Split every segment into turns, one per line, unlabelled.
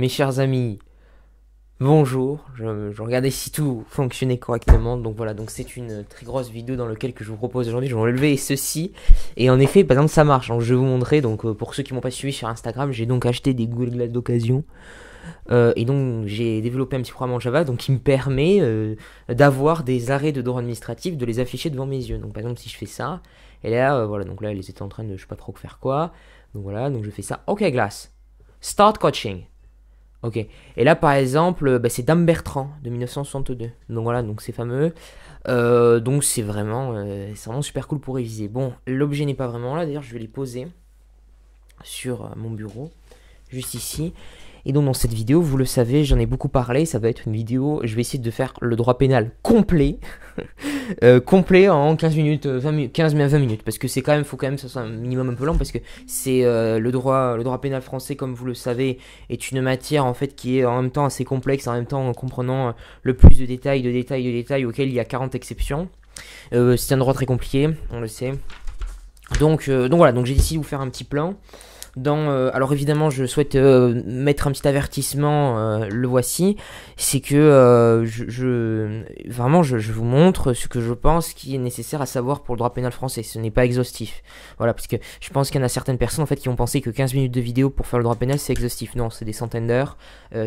Mes chers amis, bonjour. Je, regardais si tout fonctionnait correctement. Donc voilà, donc c'est une très grosse vidéo dans laquelle je vous propose aujourd'hui. Je vais enlever ceci. Et en effet, par exemple, ça marche. Hein. je vais vous montrer. Donc euh, pour ceux qui m'ont pas suivi sur Instagram, j'ai donc acheté des Google Glass d'occasion. Euh, et donc j'ai développé un petit programme en Java donc qui me permet euh, d'avoir des arrêts de droit administratif, de les afficher devant mes yeux. Donc par exemple si je fais ça, et là voilà, donc là ils étaient en train de je sais pas trop faire quoi. Donc voilà, donc je fais ça. Ok Glass, start coaching. Ok. Et là, par exemple, bah, c'est Dame Bertrand de 1962. Donc voilà, donc c'est fameux. Euh, donc c'est vraiment, euh, c'est vraiment super cool pour réviser. Bon, l'objet n'est pas vraiment là. D'ailleurs, je vais les poser sur euh, mon bureau, juste ici. Et donc dans cette vidéo, vous le savez, j'en ai beaucoup parlé, ça va être une vidéo, je vais essayer de faire le droit pénal complet, euh, complet en 15 minutes, 20 15 20 minutes, parce que c'est quand même, faut quand même que ça soit un minimum un peu long, parce que c'est euh, le, droit, le droit pénal français, comme vous le savez, est une matière en fait qui est en même temps assez complexe, en même temps en comprenant euh, le plus de détails, de détails, de détails, auxquels il y a 40 exceptions. c'est un droit très compliqué, on le sait. Donc, donc voilà, donc j'ai décidé de vous faire un petit plan dans... Euh, alors évidemment, je souhaite euh, mettre un petit avertissement, euh, le voici, c'est que je, je, Vraiment, je, vous montre ce que je pense qui est nécessaire à savoir pour le droit pénal français. Ce n'est pas exhaustif. Voilà, parce que je pense qu'il y en a certaines personnes, en fait, qui ont pensé que 15 minutes de vidéo pour faire le droit pénal, c'est exhaustif. Non, c'est des centaines d'heures,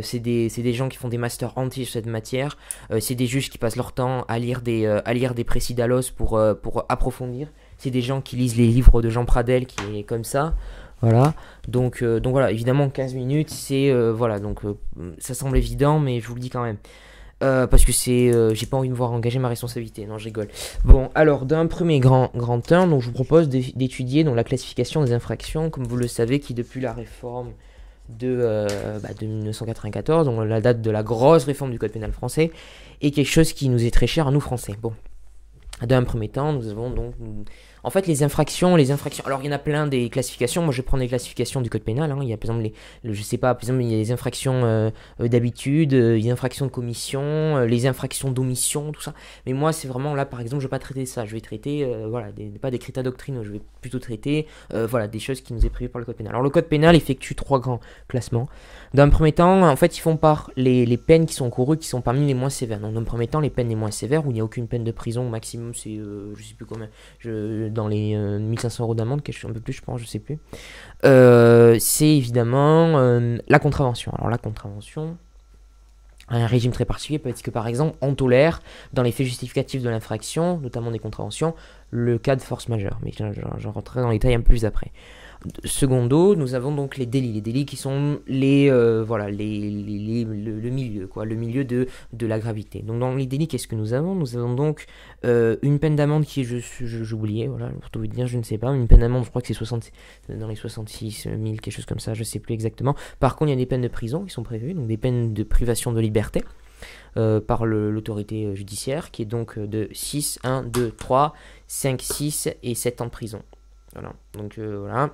c'est des, des, gens qui font des masters anti sur cette matière, c'est des juges qui passent leur temps à lire des, à lire des précis pour, pour approfondir c'est des gens qui lisent les livres de Jean Pradel qui est comme ça. Voilà. Donc, euh, donc voilà, évidemment 15 minutes, c'est euh, voilà, donc euh, ça semble évident, mais je vous le dis quand même. parce que c'est, j'ai pas envie de me voir engager ma responsabilité. Non, je rigole. Bon, alors d'un premier grand grand temps donc je vous propose d'étudier donc la classification des infractions, comme vous le savez, qui depuis la réforme de, bah, de 1994, donc la date de la grosse réforme du code pénal français, est quelque chose qui nous est très cher à nous français. Bon, d'un premier temps, nous avons donc en fait, les infractions, les infractions. Alors, il y en a plein des classifications. Moi, je vais prendre les classifications du code pénal. Hein. Il y a, par exemple, les, je sais pas, par exemple, il y a les infractions euh, euh, d'habitude, euh, les infractions de commission, les infractions d'omission, tout ça. Mais moi, c'est vraiment là, par exemple, je vais pas traiter ça. Je vais traiter, voilà, pas des critères doctrinaux. Je vais plutôt traiter, voilà, des choses qui nous est prévues par le code pénal. Alors, le code pénal effectue trois grands classements. un premier temps, en fait, ils font par les, peines qui sont courues, qui sont parmi les moins sévères. Donc, un premier temps, les peines les moins sévères où il n'y a aucune peine de prison maximum, c'est, je sais plus combien, je, dans les 1500 euh, euros d'amende, quelque chose un peu plus, je pense, je sais plus. Euh, c'est évidemment euh, la contravention. Alors la contravention, un régime très particulier peut être que par exemple on tolère dans les faits justificatifs de l'infraction, notamment des contraventions, le cas de force majeure. Mais j'en rentrerai dans les détails un peu plus après. Secondo, nous avons donc les délits, les délits qui sont les, euh, voilà, les, les, le, milieu, quoi, le milieu de, de la gravité. Donc dans les délits, qu'est-ce que nous avons Nous avons donc euh, une peine d'amende qui, je, j'oubliais, voilà, pour tout vous dire, je ne sais pas, une peine d'amende, je crois que c'est 60, dans les 66 000, quelque chose comme ça, je ne sais plus exactement. Par contre, il y a des peines de prison qui sont prévues, donc des peines de privation de liberté. Euh, par l'autorité judiciaire qui est donc de 6, 1, 2, 3, 5, 6 et 7 ans de prison. Voilà, donc voilà,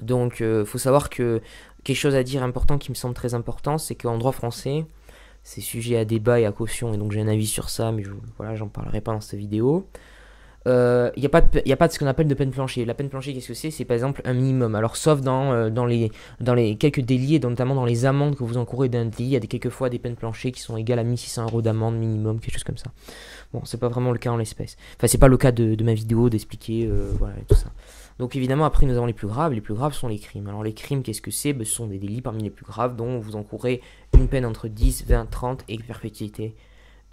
donc, euh, faut savoir que quelque chose à dire important qui me semble très important, c'est qu'en droit français, c'est sujet à débat et à caution, et donc j'ai un avis sur ça, mais je, voilà, j'en parlerai pas dans cette vidéo. Il euh, n'y a, pas de, a pas ce qu'on appelle de peine planchée. La peine planchée, qu'est-ce que c'est C'est par exemple un minimum. Alors, sauf dans, euh, les, quelques délits, notamment dans les amendes que vous encourez d'un délit, il y a des, quelquefois des peines planchées qui sont égales à 1600 euros d'amende minimum, quelque chose comme ça. Bon, c'est pas vraiment le cas en l'espèce. Enfin, c'est pas le cas de, ma vidéo d'expliquer, voilà, tout ça. Donc évidemment, après, nous avons les plus graves. Les plus graves sont les crimes. Alors les crimes, qu'est-ce que c'est ben, Ce sont des délits parmi les plus graves dont vous encourrez une peine entre 10, 20, 30 et perpétuité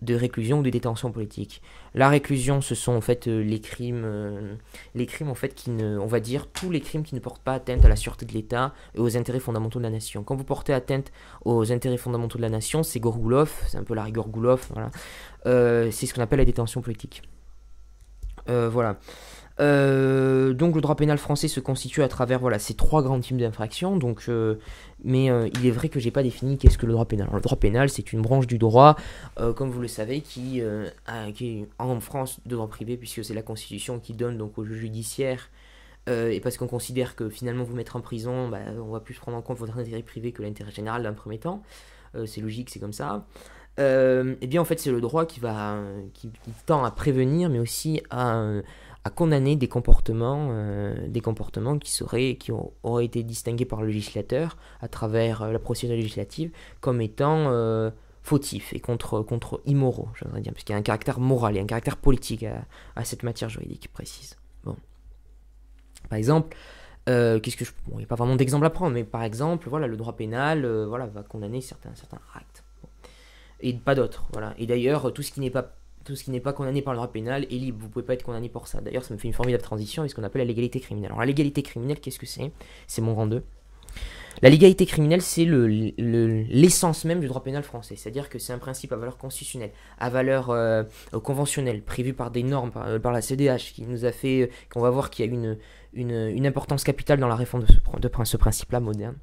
de réclusion ou de détention politique. La réclusion, ce sont en fait euh, les crimes, euh, les crimes en fait qui ne, on va dire tous les crimes qui ne portent pas atteinte à la sûreté de l'État et aux intérêts fondamentaux de la nation. Quand vous portez atteinte aux intérêts fondamentaux de la nation, c'est Gorgoulov, c'est un peu la rigueur Gorgoulov, voilà. Euh, c'est ce qu'on appelle la détention politique. voilà. Euh, donc le droit pénal français se constitue à travers voilà, ces trois grands types d'infractions. Donc, euh, mais euh, il est vrai que j'ai pas défini qu'est-ce que le droit pénal. le droit pénal, c'est une branche du droit, comme vous le savez, qui, qui, est en France de droit privé, puisque c'est la Constitution qui donne donc au juge judiciaire. et parce qu'on considère que finalement vous mettre en prison, bah, on va plus prendre en compte votre intérêt privé que l'intérêt général d'un premier temps. c'est logique, c'est comme ça. et eh bien en fait c'est le droit qui va qui tend à prévenir mais aussi à à condamner des comportements, euh, des comportements qui, seraient, qui auraient été distingués par le législateur à travers euh, la procédure législative comme étant euh, fautifs et contre, contre immoraux, j'aimerais dire, puisqu'il y a un caractère moral et un caractère politique à, cette matière juridique précise. Bon. Par exemple, qu'est-ce que je... Bon, il n'y a pas vraiment d'exemple à prendre, mais par exemple, voilà, le droit pénal voilà, va condamner certains, certains actes. Et pas d'autres. Voilà. Et d'ailleurs, tout ce qui n'est pas tout ce qui n'est pas condamné par le droit pénal est libre. Vous ne pouvez pas être condamné pour ça. D'ailleurs, ça me fait une formidable transition avec ce qu'on appelle la légalité criminelle. Alors, la légalité criminelle, qu'est-ce que c'est C'est mon rang 2. La légalité criminelle, c'est l'essence le, même du droit pénal français. C'est-à-dire que c'est un principe à valeur constitutionnelle, à valeur euh, conventionnelle, prévu par des normes, par, euh, la CDH, qui nous a fait. Euh, qu'on va voir qu'il y a une, une, importance capitale dans la réforme de ce, principe-là moderne.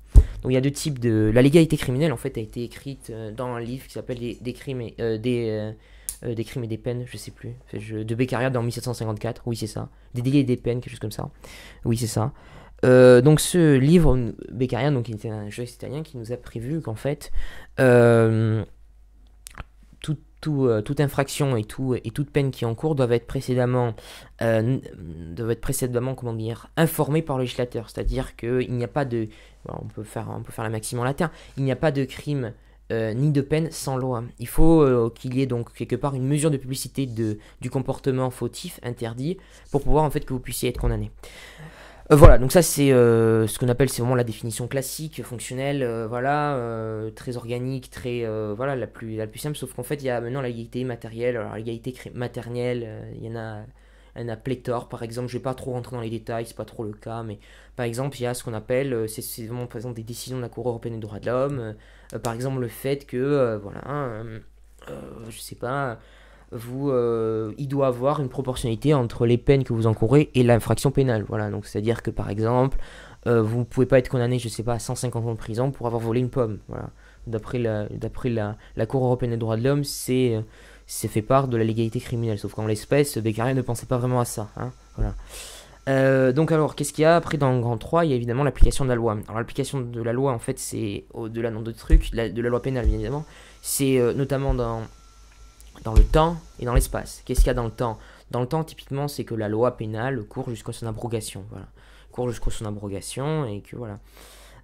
Donc il y a deux types de. La légalité criminelle, en fait, a été écrite dans un livre qui s'appelle des, crimes. Et, des, euh, des crimes et des peines, je sais plus, de Beccaria dans 1754, oui c'est ça, des délits et des peines, quelque chose comme ça, oui c'est ça. Euh, donc ce livre Beccaria, donc était un jeu italien qui nous a prévu qu'en fait euh, tout, toute infraction et, tout, toute peine qui est en cours doivent être précédemment, doivent être précédemment comment dire, informées par le législateur, c'est-à-dire qu'il n'y a pas de, on peut faire, on peut faire la maxime en latin, il n'y a pas de crime euh, ni de peine sans loi. Il faut euh, qu'il y ait donc quelque part une mesure de publicité du comportement fautif interdit pour pouvoir en fait que vous puissiez être condamné. Euh, voilà, donc ça c'est ce qu'on appelle c'est vraiment la définition classique, fonctionnelle, voilà, très organique, très voilà la plus la plus simple. Sauf qu'en fait il y a maintenant la légalité matérielle, alors l'égalité matérielle, il y en a un a pléthore par exemple, je ne vais pas trop rentrer dans les détails, c'est pas trop le cas, mais par exemple il y a ce qu'on appelle, c'est vraiment par exemple des décisions de la Cour européenne des droits de l'homme, euh, par exemple, le fait que, euh, voilà, euh, je sais pas, vous, il doit avoir une proportionnalité entre les peines que vous encourez et l'infraction pénale. Voilà, donc c'est-à-dire que par exemple, vous ne pouvez pas être condamné, je sais pas, à 150 ans de prison pour avoir volé une pomme. Voilà, d'après la, d'après la, Cour européenne des droits de l'homme, c'est, c'est fait part de la légalité criminelle. Sauf qu'en l'espèce, Beccaria ne pensait pas vraiment à ça. Hein voilà. Euh, donc alors, qu'est-ce qu'il y a après dans le Grand 3 Il y a évidemment l'application de la loi. Alors l'application de la loi, en fait, c'est au-delà de d'autres trucs, de la, de la loi pénale, évidemment. C'est euh, notamment dans, dans le temps et dans l'espace. Qu'est-ce qu'il y a dans le temps Dans le temps, typiquement, c'est que la loi pénale court jusqu'à son abrogation. Voilà. Court jusqu'à son abrogation et que voilà.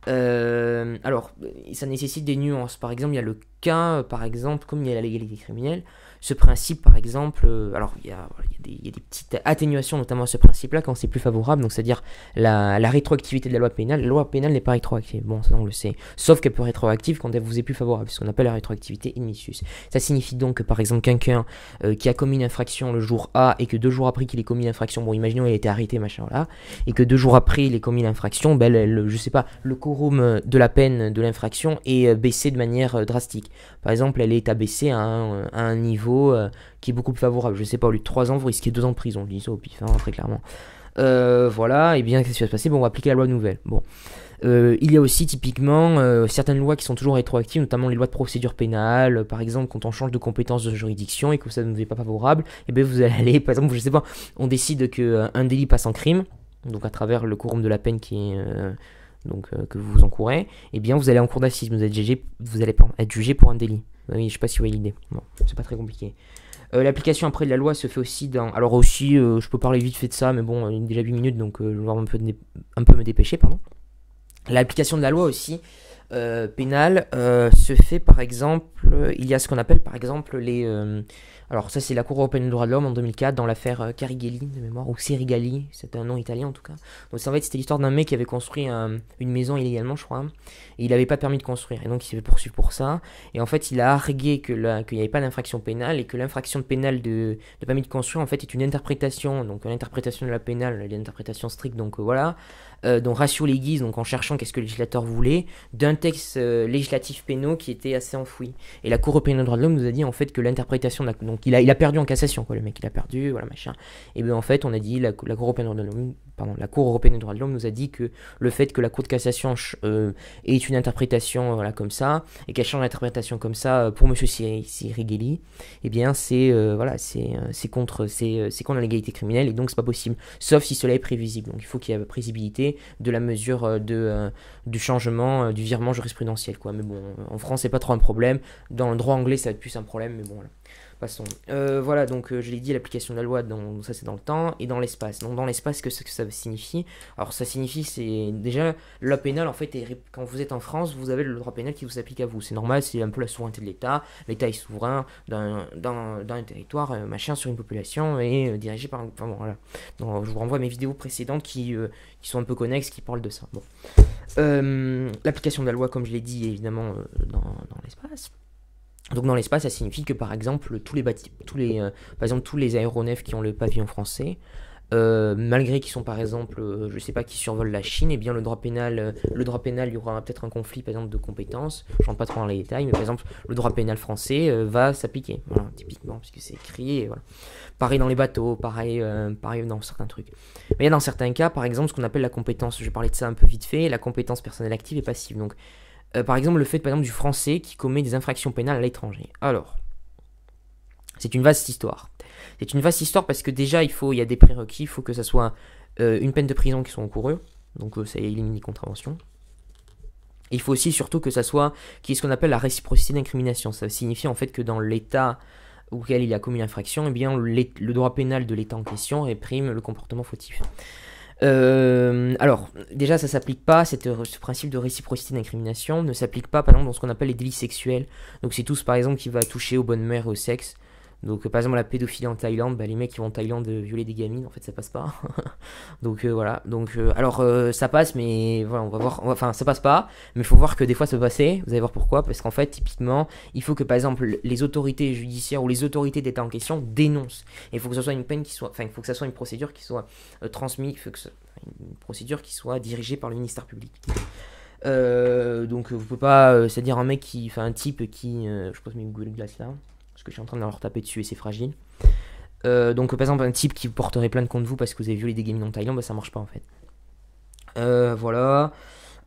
Euh, alors, ça nécessite des nuances. Par exemple, il y a le cas, par exemple, comme il y a la légalité criminelle, ce principe, par exemple, euh, alors il y, a, des, petites atténuations notamment à ce principe-là quand c'est plus favorable, donc c'est-à-dire la, rétroactivité de la loi pénale. La loi pénale n'est pas rétroactive, bon, ça on le sait, sauf qu'elle peut être rétroactive quand elle vous est plus favorable, ce qu'on appelle la rétroactivité in Ça signifie donc que, par exemple, quelqu'un euh, qui a commis une infraction le jour A et que deux jours après qu'il ait commis l'infraction, bon, imaginons il a été arrêté, machin, là, et que deux jours après il ait commis l'infraction, ben, le, je sais pas, le quorum euh, de la peine de l'infraction est baissé de manière drastique. Par exemple, elle est abaissée à un niveau euh, qui est beaucoup plus favorable. Je sais pas, au lieu de 3 ans, vous risquez 2 ans de prison. Je dis ça au pif, hein, très clairement. Euh, voilà, et bien, qu'est-ce qui va se passer bon, On va appliquer la loi nouvelle. Bon. Euh, il y a aussi typiquement certaines lois qui sont toujours rétroactives, notamment les lois de procédure pénale, par exemple quand on change de compétence de juridiction et que ça ne vous est pas favorable, et eh bien vous allez par exemple, je sais pas, on décide qu'un délit passe en crime, donc à travers le courant de la peine qui est donc euh, que vous vous encourez, eh bien vous allez en cours d'assises, vous êtes jugé, vous allez être jugé pour un délit. Oui, je sais pas si vous avez l'idée. Non, c'est pas très compliqué. Euh, l'application après de la loi se fait aussi dans. Alors aussi, euh, je peux parler vite fait de ça, mais bon, il est déjà 8 minutes, donc je vais un peu, un peu me dépêcher, pardon. L'application de la loi aussi euh, pénal euh, se fait par exemple, il y a ce qu'on appelle par exemple les... Euh, alors ça c'est la Cour européenne des droits de l'homme en 2004 dans l'affaire Carigelli de mémoire, ou Serigali, c'est un nom italien en tout cas. Donc en fait c'était l'histoire d'un mec qui avait construit une maison illégalement je crois, et il n'avait pas permis de construire, et donc il s'est fait poursuivre pour ça, et en fait il a argué qu'il n'y avait pas d'infraction pénale, et que l'infraction pénale de, de, permis de construire en fait est une interprétation, donc l'interprétation de la pénale, l'interprétation stricte, donc voilà. Euh, donc ratio donc en cherchant qu'est-ce que le législateur voulait, d'un texte euh, législatif pénal qui était assez enfoui. Et la Cour européenne des droits de l'homme nous a dit en fait que l'interprétation, donc il a, il a perdu en cassation, quoi, le mec il a perdu, voilà machin. Et bien en fait, on a dit, la, Cour européenne des droits de l'homme, pardon, la Cour européenne des droits de l'homme nous a dit que le fait que la Cour de cassation euh, ait une interprétation voilà, comme ça, et qu'elle change l'interprétation comme ça pour monsieur Sirigeli, et eh bien c'est voilà, c'est contre, c'est contre l'égalité criminelle, et donc c'est pas possible, sauf si cela est prévisible. Donc il faut qu'il y ait prévisibilité de la mesure euh, de, euh, du changement, euh, du virement jurisprudentiel. Quoi. Mais bon, en France, c'est pas trop un problème. Dans le droit anglais, ça va être plus un problème, mais bon, euh, voilà, donc euh, je l'ai dit, l'application de la loi, ça c'est dans le temps et dans l'espace. Donc dans l'espace, qu'est-ce que ça signifie Alors ça signifie, c'est déjà, la pénale en fait, quand vous êtes en France, vous avez le droit pénal qui vous applique à vous. C'est normal, c'est un peu la souveraineté de l'État. L'État est souverain dans un territoire, euh, machin, sur une population et dirigé par un. Enfin bon, voilà. Donc, je vous renvoie à mes vidéos précédentes qui, qui sont un peu connexes, qui parlent de ça. l'application de la loi, comme je l'ai dit, évidemment dans, dans l'espace. Donc dans l'espace, ça signifie que par exemple tous les, tous les, euh, par exemple, tous les aéronefs qui ont le pavillon français, euh, malgré qu'ils sont par exemple, euh, je sais pas, qui survolent la Chine, et eh bien le droit pénal, le droit pénal, il y aura peut-être un conflit par exemple de compétences. Je rentre pas trop dans les détails, mais par exemple le droit pénal français va s'appliquer, typiquement puisque c'est écrit. Pareil dans les bateaux, pareil, pareil dans certains trucs. Mais il y a dans certains cas, par exemple, ce qu'on appelle la compétence. Je parlais de ça un peu vite fait, la compétence personnelle active et passive. Donc euh, par exemple, le fait par exemple, du français qui commet des infractions pénales à l'étranger. Alors, c'est une vaste histoire. C'est une vaste histoire parce que déjà, il, faut, y a des prérequis, il faut que ça soit euh, une peine de prison qui soit encourue, donc euh, ça élimine les contraventions. Il faut aussi surtout que ça soit ce qu'on appelle la réciprocité d'incrimination. Ça signifie en fait que dans l'État auquel il a commis l'infraction, eh bien le droit pénal de l'État en question réprime le comportement fautif. Euh, alors, déjà, ça s'applique pas, ce principe de réciprocité d'incrimination ne s'applique pas, par exemple, dans ce qu'on appelle les délits sexuels. Donc, c'est tous, par exemple, qui va toucher aux bonnes mères et au sexe. Donc, euh, par exemple, la pédophilie en Thaïlande, bah, les mecs qui vont en Thaïlande euh, violer des gamines, en fait, ça passe pas. donc, euh, voilà. Donc, alors, ça passe, mais voilà, on va voir. Enfin, ça passe pas, mais il faut voir que des fois ça peut passer. Vous allez voir pourquoi. Parce qu'en fait, typiquement, il faut que, par exemple, les autorités judiciaires ou les autorités d'État en question dénoncent. Et il faut que ce soit une peine qui soit. Enfin, il faut que ça soit une procédure qui soit transmise. que Une procédure qui soit dirigée par le ministère public. donc, vous pouvez pas. C'est-à-dire un mec qui. Enfin, un type qui. je pose mes Google Glass là. Parce que je suis en train de leur taper dessus et c'est fragile. Euh, donc, par exemple, un type qui porterait plainte contre vous parce que vous avez violé des gamins en Thaïlande, bah, ça marche pas en fait. Euh, voilà.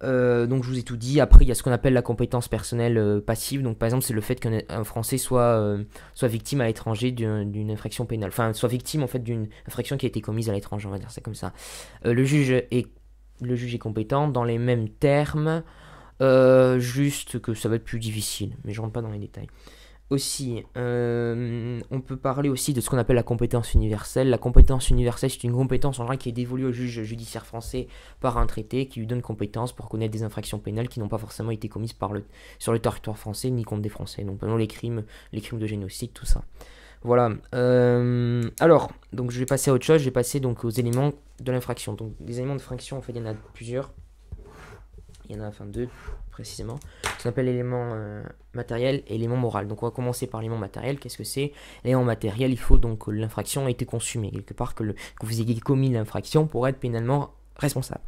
Euh, donc, je vous ai tout dit. Après, il y a ce qu'on appelle la compétence personnelle passive. Donc, par exemple, c'est le fait qu'un Français soit, soit victime à l'étranger d'une infraction pénale. Enfin, soit victime en fait d'une infraction qui a été commise à l'étranger, on va dire ça comme ça. le, juge est, le juge est compétent dans les mêmes termes. juste que ça va être plus difficile, mais je rentre pas dans les détails aussi, euh, on peut parler aussi de ce qu'on appelle la compétence universelle. La compétence universelle, c'est une compétence en général qui est dévolue au juge judiciaire français par un traité qui lui donne compétence pour connaître des infractions pénales qui n'ont pas forcément été commises par le, sur le territoire français ni contre des Français. Donc, pendant les crimes, les crimes de génocide, tout ça. Voilà. Euh, alors, donc je vais passer à autre chose. Je vais passer donc aux éléments de l'infraction. Donc, les éléments de l'infraction, en fait, il y en a plusieurs il y en a enfin deux précisément, On s'appelle l'élément euh, matériel et l'élément moral. Donc on va commencer par l'élément matériel, qu'est-ce que c'est L'élément matériel, il faut donc que l'infraction ait été consumée, quelque part que, vous ayez commis l'infraction pour être pénalement responsable.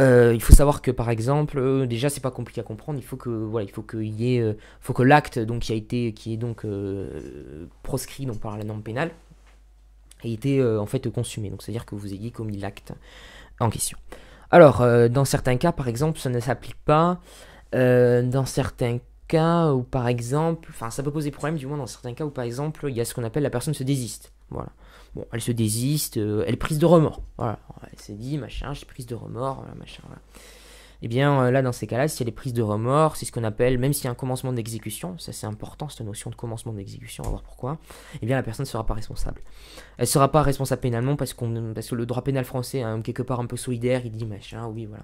Euh, il faut savoir que par exemple, euh, déjà c'est pas compliqué à comprendre. Il faut que voilà, il faut que y ait, faut que l'acte donc qui a été, qui est donc proscrit donc par la norme pénale, ait été en fait consumé. Donc c'est à dire que vous ayez commis l'acte en question. Alors, euh, dans certains cas, par exemple, ça ne s'applique pas. Euh, dans certains cas ou par exemple, enfin, ça peut poser problème, du moins dans certains cas où, par exemple, il y a ce qu'on appelle la personne se désiste. Voilà. Bon, elle se désiste, euh, elle est prise de remords. Voilà. Elle s'est dit, machin, j'ai prise de remords, machin, voilà eh bien euh, là dans ces cas-là, a des prises de remords, c'est ce qu'on appelle, même s'il y a un commencement d'exécution, ça c'est important cette notion de commencement d'exécution, on va voir pourquoi, eh bien la personne ne sera pas responsable. Elle ne sera pas responsable pénalement parce, que le droit pénal français, hein, quelque part un peu solidaire, il dit machin, oui voilà.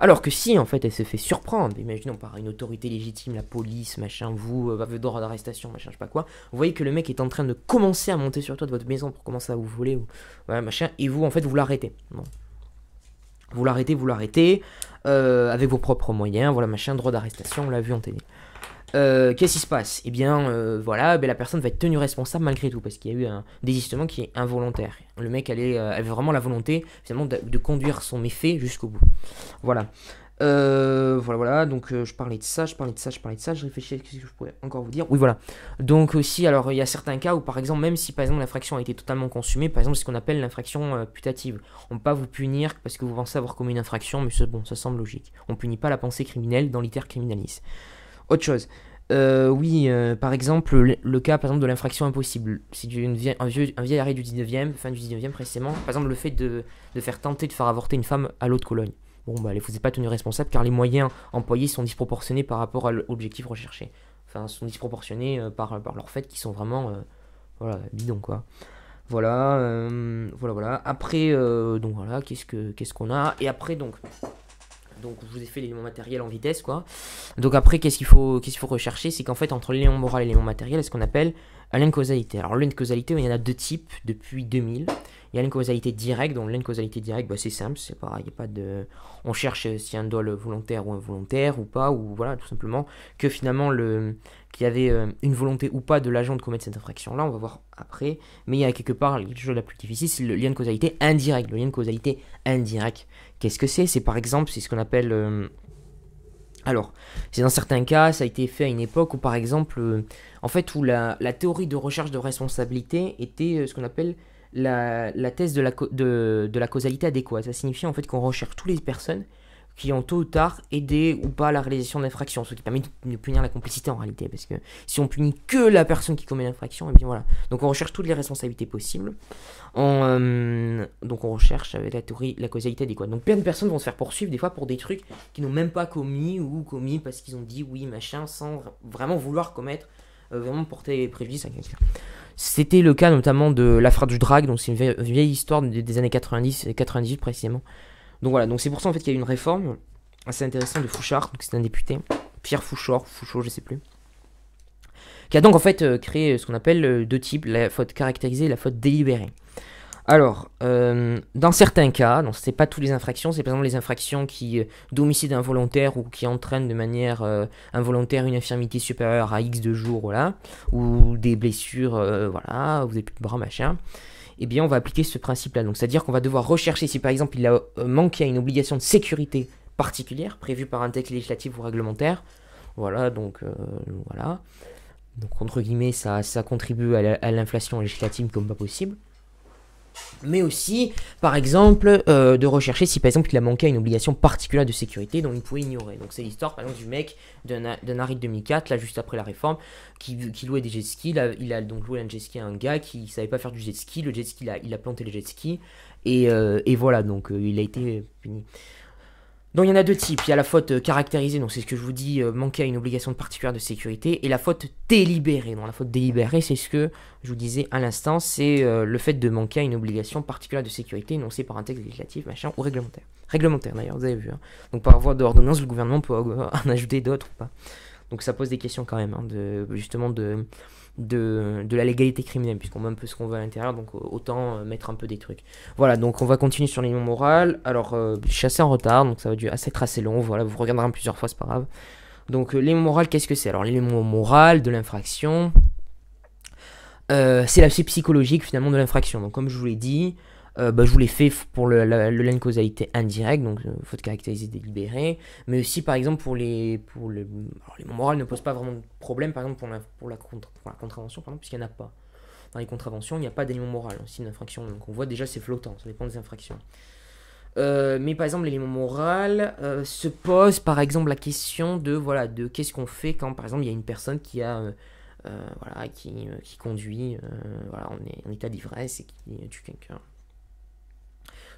Alors que si en fait elle se fait surprendre, imaginons par une autorité légitime, la police, machin, vous, euh, votre droit d'arrestation, machin, je sais pas quoi, vous voyez que le mec est en train de commencer à monter sur toi de votre maison pour commencer à vous voler, ou, machin, et vous en fait vous l'arrêtez. Bon. Vous l'arrêtez, vous l'arrêtez. Euh, avec vos propres moyens, voilà machin, droit d'arrestation, on l'a vu en télé. Euh, qu'est-ce qui se passe Eh bien, euh, voilà, ben, la personne va être tenue responsable malgré tout, parce qu'il y a eu un désistement qui est involontaire. Le mec avait, avait vraiment la volonté, finalement, de, de conduire son méfait jusqu'au bout. Voilà. Euh, voilà, voilà, donc euh, je parlais de ça, je parlais de ça, je parlais de ça, je réfléchis à ce que je pourrais encore vous dire. Oui, voilà. Donc aussi, euh, alors il y a certains cas où, par exemple, même si par exemple l'infraction a été totalement consumée, par exemple ce qu'on appelle l'infraction putative, on ne peut pas vous punir parce que vous pensez avoir commis une infraction, mais bon, ça semble logique. On ne punit pas la pensée criminelle dans l'iter criminalis. Autre chose. oui, par exemple, le, cas par exemple, de l'infraction impossible. C'est un, vieil arrêt du 19e, fin du 19e précisément. Par exemple, le fait de, faire tenter de faire avorter une femme à l'autre colonne. Cologne bon, bah, elle ne faisait pas tenir responsable car les moyens employés sont disproportionnés par rapport à l'objectif recherché. Enfin, sont disproportionnés euh, par, par leur fait qu'ils sont vraiment euh, voilà, bidons, quoi. Voilà, euh, voilà, voilà. Après, donc voilà, qu'est-ce que qu'est-ce qu'on a Et après, donc, donc je vous ai fait l'élément matériel en vitesse, quoi. Donc après, qu'est-ce qu'il faut, qu'est-ce qu'il faut rechercher C'est qu'en fait, entre l'élément moral et l'élément matériel, est ce qu'on appelle à causalité. Alors causalité, il y en a deux types depuis 2000. Il y a causalité directe, donc causalité directe, bah, c'est simple, c'est pareil, il y a pas de, on cherche si un dol volontaire ou involontaire ou pas, ou voilà, tout simplement que finalement le, qu'il y avait euh, une volonté ou pas de l'agent de commettre cette infraction-là, on va voir après. Mais il y a quelque part la chose la plus difficile, c'est le lien de causalité indirect. Le lien de causalité indirect, qu'est-ce que c'est C'est par exemple, c'est ce qu'on appelle euh, alors, c'est dans certains cas, ça a été fait à une époque où, par exemple, euh, en fait, où la, théorie de recherche de responsabilité était euh, ce qu'on appelle la, thèse de la, causalité adéquate. Ça signifie en fait qu'on recherche toutes les personnes qui ont tôt ou tard aidé ou pas la réalisation d'infractions, ce qui permet de punir la complicité en réalité, parce que si on punit que la personne qui commet l'infraction, et eh bien voilà. Donc on recherche toutes les responsabilités possibles. Euh, donc on recherche avec la théorie la causalité quoi. Donc plein de personnes vont se faire poursuivre des fois pour des trucs qu'ils n'ont même pas commis ou commis parce qu'ils ont dit oui machin sans vraiment vouloir commettre, euh, vraiment porter préjudice à quelqu'un. C'était le cas notamment de l'affaire du drag, donc c'est une vieille, histoire des années 90 et 98 précisément. Donc voilà, donc c'est pour ça en fait qu'il y a eu une réforme assez intéressante de Fouchard, donc c'est un député, Pierre Fouchard, Fouchard, je sais plus, qui a donc en fait euh, créé euh, ce qu'on appelle euh, deux types, la faute caractérisée et la faute délibérée. Alors, dans certains cas, ce n'est pas toutes les infractions, c'est par exemple les infractions qui euh, d'homicide involontaire ou qui entraînent de manière involontaire une infirmité supérieure à X de jours, voilà, ou des blessures, voilà, plus de bras, machin eh bien on va appliquer ce principe-là. Donc c'est-à-dire qu'on va devoir rechercher si par exemple il a euh, manqué à une obligation de sécurité particulière prévue par un texte législatif ou réglementaire. Voilà, donc euh, voilà. Donc entre guillemets, ça, ça contribue à l'inflation législative comme pas possible mais aussi, par exemple, euh, de rechercher si par exemple il a manqué à une obligation particulière de sécurité dont il pouvait ignorer. Donc c'est l'histoire par exemple du mec d'un arrêt 2004, là juste après la réforme, qui, qui louait des jet skis. Là, il a donc loué un jet ski à un gars qui savait pas faire du jet ski. Le jet ski, il a, planté le jet ski. Et, euh, et voilà, donc euh, il a été puni. Donc il y en a deux types. Il y a la faute euh, caractérisée, donc c'est ce que je vous dis, euh, manquer à une obligation particulière de sécurité, et la faute délibérée. Donc la faute délibérée, c'est ce que je vous disais à l'instant, c'est euh, le fait de manquer à une obligation particulière de sécurité énoncée par un texte législatif, machin, ou réglementaire. Réglementaire d'ailleurs, vous avez vu. Hein. Donc par voie d'ordonnance, le gouvernement peut en ajouter d'autres ou pas. Donc ça pose des questions quand même, hein, de, justement de de, la légalité criminelle, puisqu'on met un peu ce qu'on veut à l'intérieur, donc euh, autant euh, mettre un peu des trucs. Voilà, donc on va continuer sur l'élément moral. Alors, euh, je suis assez en retard, donc ça va être assez long, voilà, vous regarderez plusieurs fois, c'est pas grave. Donc, l'élément moral, qu'est-ce que c'est Alors, l'élément moral de l'infraction, c'est l'aspect psychologique finalement de l'infraction. Donc comme je vous l'ai dit, euh, bah, je vous l'ai fait pour le, la, le lien de causalité indirect, donc faut euh, faute caractériser délibéré. mais aussi par exemple pour les, pour le alors, ne posent pas vraiment de problème, par exemple pour la, pour la, pour la contravention, puisqu'il n'y en a pas. Dans les contraventions, il n'y a pas d'élément moral, aussi une infraction, donc on voit déjà c'est flottant, ça dépend des infractions. Euh, mais par exemple, l'élément moral se pose par exemple la question de voilà de qu'est-ce qu'on fait quand par exemple il y a une personne qui a voilà qui, qui conduit voilà, est en, état d'ivresse et qui tue quelqu'un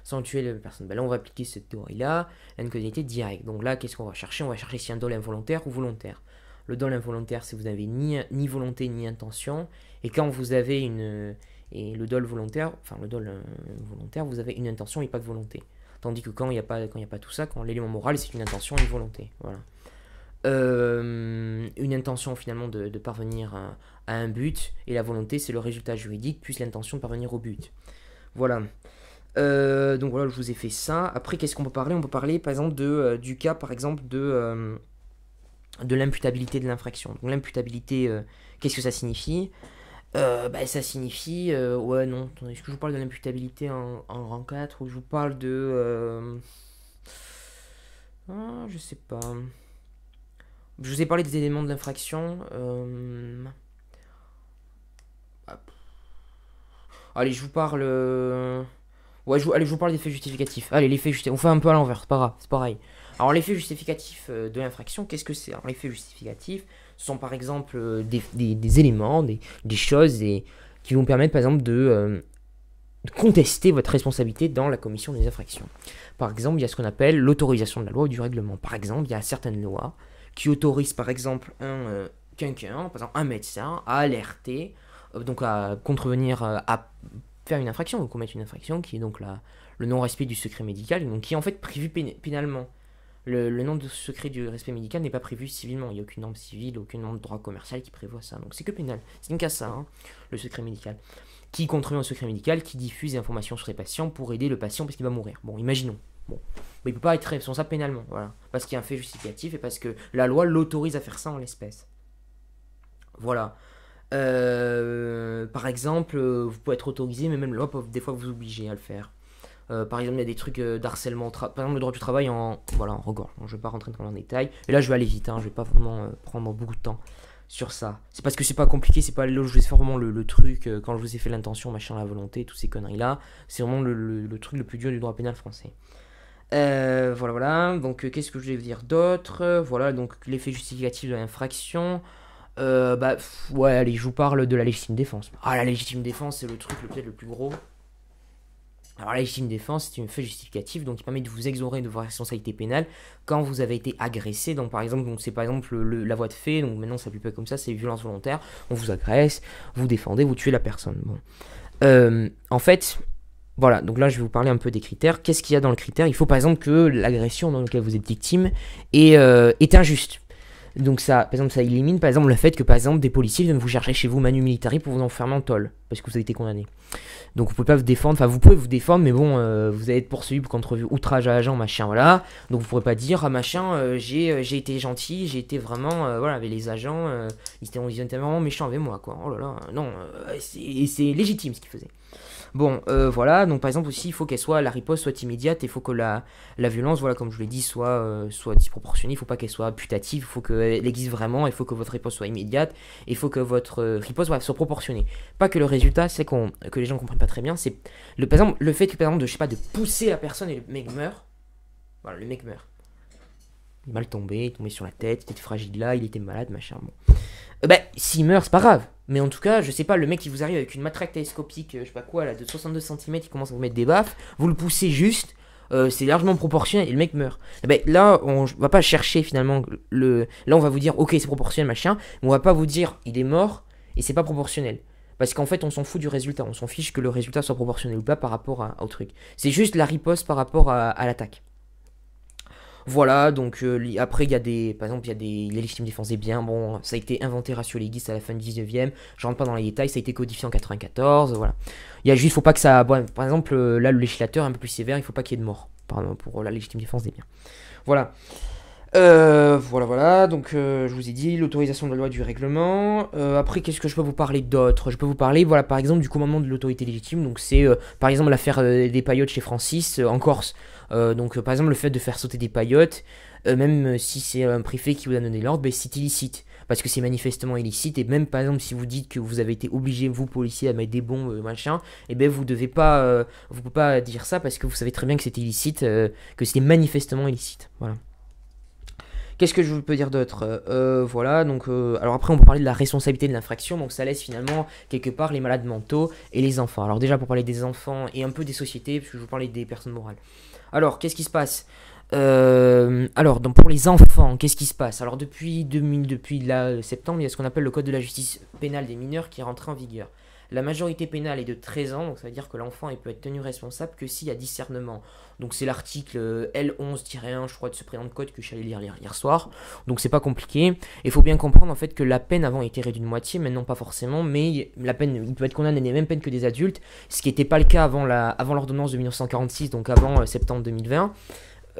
sans tuer la personne. Ben là, on va appliquer cette théorie-là, l'incognité directe. Donc là, qu'est-ce qu'on va chercher On va chercher si un dol involontaire ou volontaire. Le dol involontaire, c'est vous n'avez ni, ni volonté ni intention. Et quand vous avez une. Et le dol volontaire, enfin le dol euh, volontaire, vous avez une intention et pas de volonté. Tandis que quand il n'y a, pas, quand a pas tout ça, quand l'élément moral, c'est une intention et une volonté. Voilà. Euh, une intention finalement de, de parvenir à, à, un but, et la volonté c'est le résultat juridique, plus l'intention de parvenir au but. Voilà. Euh, donc voilà, je vous ai fait ça. Après, qu'est-ce qu'on peut parler On peut parler, par exemple, de, euh, du cas, par exemple, de, euh, de l'imputabilité de l'infraction. Donc l'imputabilité, qu'est-ce que ça signifie bah, ça signifie, ouais non, est-ce que je vous parle de l'imputabilité en, rang 4 ou je vous parle de... Ah, je sais pas. Je vous ai parlé des éléments de l'infraction. Allez, je vous parle... Ouais, allez, je vous parle des faits justificatifs. Allez, les faits On fait un peu à l'envers, c'est pas grave, c'est pareil. Alors, les faits justificatifs euh, de l'infraction, qu'est-ce que c'est Alors, les faits justificatifs sont par exemple euh, des, éléments, des, choses qui vont permettre par exemple de, euh, contester votre responsabilité dans la commission des infractions. Par exemple, il y a ce qu'on appelle l'autorisation de la loi ou du règlement. Par exemple, il y a certaines lois qui autorisent par exemple un, quelqu'un, par exemple un médecin, à alerter, donc à contrevenir, à faire une infraction ou commettre une infraction qui est donc la, le non-respect du secret médical, donc qui est en fait prévu pénalement. Le, le nom de secret du respect médical n'est pas prévu civilement. Il n'y a aucune norme civile, aucune norme de droit commercial qui prévoit ça. Donc c'est que pénal. C'est une casse ça, hein, le secret médical. Qui contrevient au secret médical, qui diffuse des informations sur les patients pour aider le patient parce qu'il va mourir. Bon, imaginons. Bon. Mais il peut pas être ça pénalement, voilà. Parce qu'il y a un fait justificatif et parce que la loi l'autorise à faire ça en l'espèce. Voilà. Euh, par exemple, euh, vous pouvez être autorisé, mais même la des fois vous obliger à le faire. Euh, par exemple, il y a des trucs d'harcèlement, par exemple le droit du travail en voilà en regard. je vais pas rentrer dans les détails, Et là, je vais aller vite, hein, je vais pas vraiment prendre beaucoup de temps sur ça. C'est parce que c'est pas compliqué, c'est pas le, je vraiment le, truc quand je vous ai fait l'intention, machin, la volonté, toutes ces conneries là. C'est vraiment le, truc le plus dur du droit pénal français. voilà, voilà. Donc, qu'est-ce que je vais vous dire d'autre Voilà, donc l'effet justificatif de l'infraction. Euh, bah, ouais, allez, je vous parle de la légitime défense. Ah, la légitime défense, c'est le truc le peut-être le plus gros. Alors, la légitime défense, c'est une fait justificative, donc il permet de vous exonérer de vos responsabilités pénales quand vous avez été agressé. Donc, par exemple, donc c'est par exemple la voie de fait, donc maintenant ça plus pas comme ça, c'est violence volontaire. On vous agresse, vous défendez, vous tuez la personne. Bon. Euh, en fait, voilà, donc là je vais vous parler un peu des critères. Qu'est-ce qu'il y a dans le critère Il faut par exemple que l'agression dans laquelle vous êtes victime est euh, injuste. Donc ça, par exemple, ça élimine par exemple le fait que par exemple des policiers viennent vous chercher chez vous manu militari pour vous enfermer en tol, parce que vous avez été condamné. Donc vous pouvez pas vous défendre, enfin vous pouvez vous défendre, mais bon, euh, vous allez être poursuivi contre outrage à agent, machin, voilà. Donc vous pourrez pas dire ah machin, euh, euh, j'ai été gentil, j'ai été vraiment voilà avec les agents, ils étaient, ils, étaient, vraiment méchants avec moi quoi. Oh là là, non, c'est légitime ce qu'ils faisaient. Bon, euh, voilà, donc par exemple aussi, il faut qu'elle soit, la riposte soit immédiate, il faut que la, la violence, voilà, comme je l'ai dit, soit, euh, soit disproportionnée, il faut pas qu'elle soit putative, il faut qu'elle existe vraiment, il faut que votre riposte soit immédiate, il faut que votre euh, riposte soit proportionnée. Pas que le résultat, c'est que les gens comprennent pas très bien, c'est, le, par exemple, le fait que, par exemple, de, je sais pas, de pousser la personne et le mec meurt, voilà, le mec meurt. Il est mal tombé, il est tombé sur la tête, il était fragile là, il était malade, machin, bon. Euh, bah, s'il meurt, c'est pas grave. Mais en tout cas, je sais pas, le mec qui vous arrive avec une matraque télescopique, euh, je sais pas quoi, là, de 62 cm, il commence à vous mettre des baffes, vous le poussez juste, euh, c'est largement proportionnel et le mec meurt. Bah là, on va pas chercher finalement le. Là, on va vous dire, ok, c'est proportionnel, machin, mais on va pas vous dire, il est mort et c'est pas proportionnel. Parce qu'en fait, on s'en fout du résultat, on s'en fiche que le résultat soit proportionnel ou pas par rapport au truc. C'est juste la riposte par rapport à l'attaque. Voilà, donc euh, après, il y a des. Par exemple, il y a des. légitimes défenses des biens. Bon, ça a été inventé ratio à la fin du 19 e Je rentre pas dans les détails. Ça a été codifié en 94. Voilà. Il y a juste, Il faut pas que ça. Bon, par exemple, euh, là, le législateur est un peu plus sévère. Il faut pas qu'il y ait de mort. Pardon, pour la légitime défense des biens. Voilà. Euh, voilà, voilà. Donc, je vous ai dit l'autorisation de la loi du règlement. après, qu'est-ce que je peux vous parler d'autre Je peux vous parler, voilà, par exemple, du commandement de l'autorité légitime. Donc, c'est par exemple l'affaire des paillotes chez Francis en Corse. Euh, donc par exemple le fait de faire sauter des paillotes, euh, même euh, si c'est un préfet qui vous a donné l'ordre, ben, c'est illicite parce que c'est manifestement illicite et même par exemple si vous dites que vous avez été obligé vous policier à mettre des bombes machin et eh ben vous devez pas vous pouvez pas dire ça parce que vous savez très bien que c'est illicite que c'est manifestement illicite voilà Qu'est-ce que je peux dire d'autre euh, Voilà, donc euh, alors après on peut parler de la responsabilité de l'infraction, donc ça laisse finalement quelque part les malades mentaux et les enfants. Alors déjà pour parler des enfants et un peu des sociétés, puisque je vous parlais des personnes morales. Alors qu'est-ce qui se passe euh, alors, donc pour les enfants, qu'est-ce qui se passe Alors, depuis 2000, depuis septembre, il y a ce qu'on appelle le Code de la justice pénale des mineurs qui est rentré en vigueur. La majorité pénale est de 13 ans, donc ça veut dire que l'enfant peut être tenu responsable que s'il y a discernement. Donc c'est l'article euh, L11-1, je crois, de ce présent de code que je suis allé lire hier soir. Donc c'est pas compliqué. Il faut bien comprendre en fait que la peine avant était réduite d'une moitié, maintenant pas forcément, mais la peine, il peut être condamné à des mêmes peines que des adultes, ce qui n'était pas le cas avant l'ordonnance avant de 1946, donc avant euh, septembre 2020.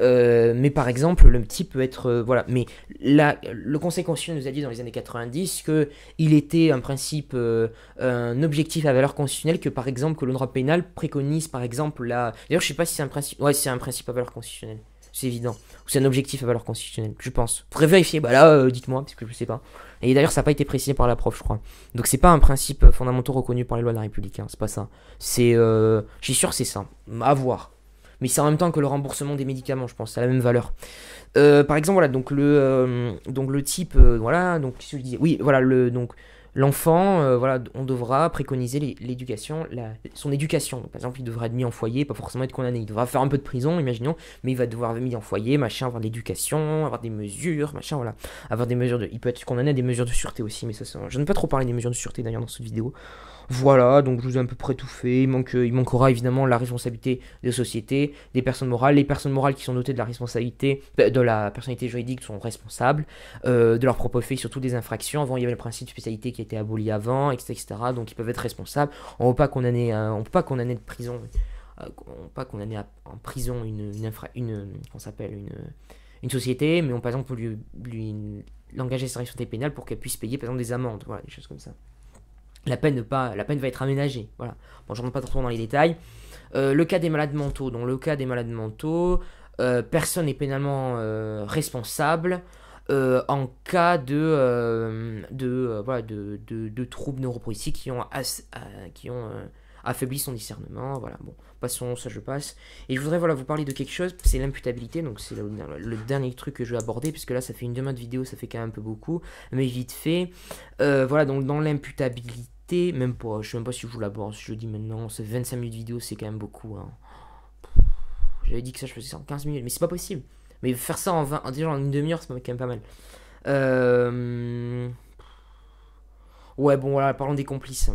Euh, mais par exemple, le petit peut être. Euh, voilà. Mais la, le Conseil constitutionnel nous a dit dans les années 90 qu'il était un principe, euh, un objectif à valeur constitutionnelle que par exemple, que le droit pénal préconise par exemple la. D'ailleurs, je sais pas si c'est un principe. Ouais, c'est un principe à valeur constitutionnelle. C'est évident. Ou c'est un objectif à valeur constitutionnelle, je pense. Faudrait vérifier. Bah là, dites-moi, parce que je sais pas. Et d'ailleurs, ça n'a pas été précisé par la prof, je crois. Donc c'est pas un principe fondamental reconnu par les lois de la République. Hein. C'est pas ça. C'est. je suis sûr, c'est ça. À voir mais c'est en même temps que le remboursement des médicaments, je pense, c'est la même valeur. Euh, par exemple, voilà, donc le, euh, donc le type, euh, voilà, donc oui, voilà, le, donc l'enfant, voilà, on devra préconiser l'éducation, son éducation. par exemple, il devra être mis en foyer, pas forcément être condamné, il devra faire un peu de prison, imaginons, mais il va devoir être mis en foyer, machin, avoir de l'éducation, avoir des mesures, machin, voilà, avoir des mesures de, il peut être condamné à des mesures de sûreté aussi, mais ça, je ne vais pas trop parler des mesures de sûreté d'ailleurs dans cette vidéo. Voilà, donc je vous ai un peu près tout fait. Il, manquera évidemment la responsabilité des sociétés, des personnes morales. Les personnes morales qui sont dotées de la responsabilité, bah, de la personnalité juridique sont responsables euh, de leurs propres faits, surtout des infractions. Avant, il y avait le principe de spécialité qui était aboli avant, etc. donc ils peuvent être responsables. On ne peut pas condamner, pas de prison, euh, pas en prison une, s'appelle une, une société, mais on par exemple peut lui, lui sa responsabilité pénale pour qu'elle puisse payer par exemple des amendes, voilà, des choses comme ça la peine, pas, la peine va être aménagée. Voilà. Bon, je rentre pas trop dans les détails. Euh, le cas des malades mentaux. Dans le cas des malades mentaux, euh, personne n'est pénalement euh, responsable en cas de, de, de, de, troubles neuropolitiques qui ont, qui ont affaiblit son discernement. Voilà, bon, passons, ça je passe. Et je voudrais voilà, vous parler de quelque chose, c'est l'imputabilité, donc c'est le, dernier truc que je vais aborder, puisque là ça fait une demi-heure de vidéo, ça fait quand même un peu beaucoup, mais vite fait. Euh, voilà, donc dans l'imputabilité, même pas, je sais même pas si je vous l'aborde, je dis maintenant, c'est 25 minutes de vidéo, c'est quand même beaucoup. Hein. J'avais dit que ça je faisais ça en 15 minutes, mais c'est pas possible. Mais faire ça en 20, déjà en une demi-heure, c'est quand même pas mal. Euh, ouais, bon voilà, parlons des complices.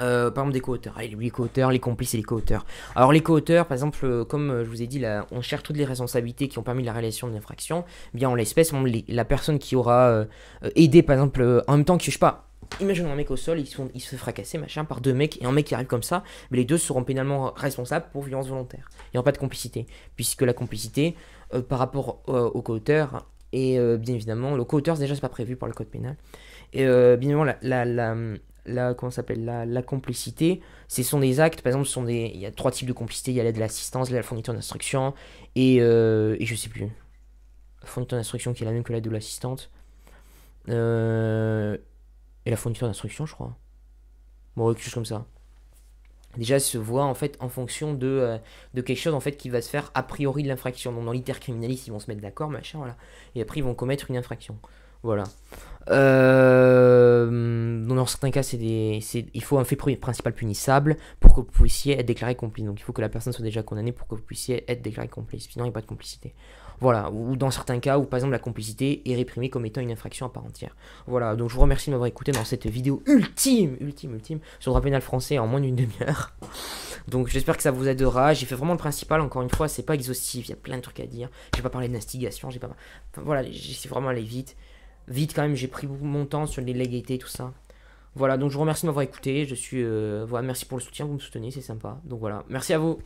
Euh, par exemple des co-auteurs, ah, les co les complices et les co-auteurs. Alors les co-auteurs, par exemple, euh, comme euh, je vous ai dit, là, on cherche toutes les responsabilités qui ont permis la réalisation de l'infraction. Eh bien en l'espèce, la personne qui aura aidé, par exemple, en même temps que je sais pas, Imaginons un mec au sol, ils se, fait fracasser machin par deux mecs et un mec qui arrive comme ça, mais les deux seront pénalement responsables pour violence volontaire. Il n'y aura pas de complicité, puisque la complicité par rapport au co-auteur et bien évidemment le co-auteur déjà c'est pas prévu par le code pénal. Et bien évidemment la la, s'appelle, la, complicité, ce sont des actes, par exemple, sont des, il y a trois types de complicité, il y a l'aide de l'assistance, la fourniture d'instruction, et, euh, je sais plus, la fourniture d'instruction qui est la même que l'aide de l'assistante, euh, et la fourniture d'instruction, je crois. Bon, quelque chose comme ça. Déjà, se voit en fait en fonction de, euh, de quelque chose en fait qui va se faire a priori de l'infraction. Donc dans l'iter ils vont se mettre d'accord, machin, voilà. Et après, ils vont commettre une infraction. Voilà. Euh, dans certains cas, c'est des, il faut un fait principal punissable pour que vous puissiez être déclaré complice. Donc il faut que la personne soit déjà condamnée pour que vous puissiez être déclaré complice. Sinon, il n'y a pas de complicité. Voilà. Ou dans certains cas où, par exemple, la complicité est réprimée comme étant une infraction à part entière. Voilà. Donc je vous remercie de m'avoir écouté dans cette vidéo ultime, ultime, ultime sur le droit pénal français en moins d'une demi-heure. Donc j'espère que ça vous aidera. J'ai fait vraiment le principal. Encore une fois, c'est pas exhaustif. Il y a plein de trucs à dire. J'ai pas parlé d'instigation. J'ai pas. voilà. J'essaie vraiment d'aller vite vite quand même, j'ai pris mon temps sur les légalités tout ça. Voilà, donc je vous remercie de m'avoir écouté. Je suis, euh, voilà, merci pour le soutien, vous me soutenez, c'est sympa. Donc voilà, merci à vous.